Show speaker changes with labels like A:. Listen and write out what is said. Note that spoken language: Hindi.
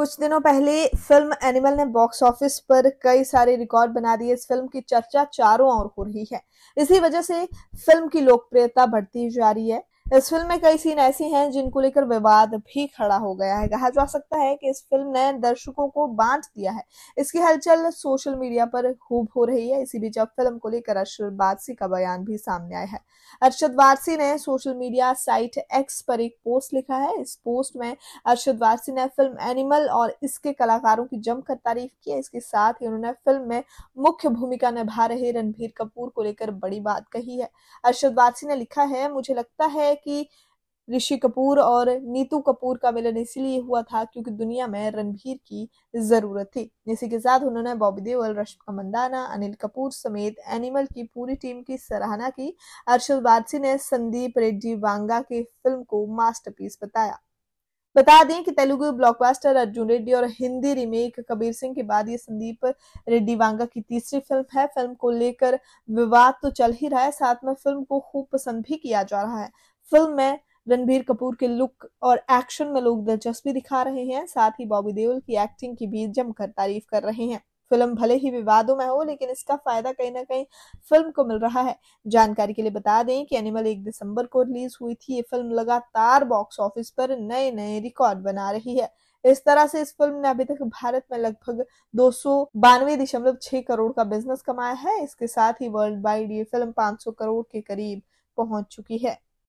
A: कुछ दिनों पहले फिल्म एनिमल ने बॉक्स ऑफिस पर कई सारे रिकॉर्ड बना दिए इस फिल्म की चर्चा चारों ओर हो रही है इसी वजह से फिल्म की लोकप्रियता बढ़ती जा रही है इस फिल्म में कई सीन ऐसे हैं जिनको लेकर विवाद भी खड़ा हो गया है कहा जा सकता है कि इस फिल्म ने दर्शकों को बांट दिया है इसकी हलचल सोशल मीडिया पर खूब हो रही है इसी बीच अब फिल्म को लेकर अरशद वारसी का बयान भी सामने आया है अरशद वारसी ने सोशल मीडिया साइट एक्स पर एक पोस्ट लिखा है इस पोस्ट में अर्षद वारसी ने फिल्म एनिमल और इसके कलाकारों की जमकर तारीफ की है इसके साथ ही उन्होंने फिल्म में मुख्य भूमिका निभा रहे रणबीर कपूर को लेकर बड़ी बात कही है अर्षद वारसी ने लिखा है मुझे लगता है कि ऋषि कपूर और नीतू कपूर का मिलन इसलिए हुआ था क्योंकि दुनिया में रणबीर की जरूरत थी इसी के साथ उन्होंने बॉबी देओल रश्मिका मंदाना अनिल कपूर समेत एनिमल की पूरी टीम की सराहना की अर्शद वारसी ने संदीप रेड्डी वांगा की फिल्म को मास्टरपीस बताया बता दें कि तेलुगु ब्लॉकबस्टर अर्जुन रेड्डी और हिंदी रीमेक कबीर सिंह के बाद ये संदीप रेड्डी वांगा की तीसरी फिल्म है फिल्म को लेकर विवाद तो चल ही रहा है साथ में फिल्म को खूब पसंद भी किया जा रहा है फिल्म में रणबीर कपूर के लुक और एक्शन में लोग दिलचस्पी दिखा रहे हैं साथ ही बॉबी देओल की एक्टिंग की भी जमकर तारीफ कर रहे हैं फिल्म भले ही विवादों में हो लेकिन इसका फायदा कहीं ना कहीं फिल्म को मिल रहा है जानकारी के लिए बता दें कि एनिमल एक दिसंबर को रिलीज हुई थी ये फिल्म लगातार बॉक्स ऑफिस पर नए नए रिकॉर्ड बना रही है इस तरह से इस फिल्म ने अभी तक भारत में लगभग दो दशमलव छह करोड़ का बिजनेस कमाया है इसके साथ ही वर्ल्ड वाइड ये फिल्म सौ करोड़ के करीब पहुंच चुकी है